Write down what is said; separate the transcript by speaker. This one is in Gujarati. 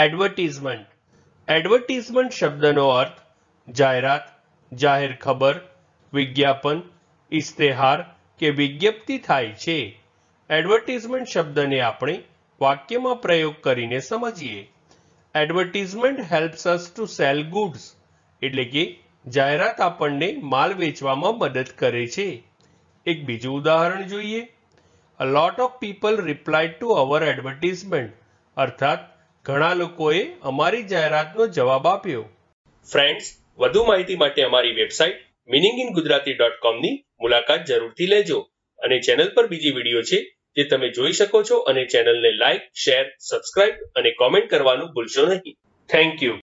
Speaker 1: એડવર્ટીઝમેન્ટ એડવર્ટીઝમેન્ટ શબ્દનો અર્થ જાહેરાત જાહેર ખબર
Speaker 2: વિજ્ઞાપન ઇસ્તેહાર કે વિજ્ઞપ્તિ થાય છે એડવર્ટીઝમેન્ટ શબ્દને આપણે વાક્યમાં પ્રયોગ કરીને સમજીએ advertisement helps us to sell goods એટલે કે જાહેરાત આપણને માલ વેચવામાં મદદ કરે છે એક બીજું ઉદાહરણ જોઈએ a lot of people reply to our advertisement અર્થાત ઘણા લોકોએ અમારી જાહેરાતનો જવાબ આપ્યો ફ્રેન્ડ્સ વધુ માહિતી માટે અમારી website meaning in Gujarati dot કોમની મુલાકાત જરૂરથી લેજો અને ચેનલ પર બીજી વિડીયો છે
Speaker 1: જે તમે જોઈ શકો છો અને ચેનલને લાઇક શેર સબસ્ક્રાઇબ અને કોમેન્ટ કરવાનું ભૂલશો નહીં થેન્ક યુ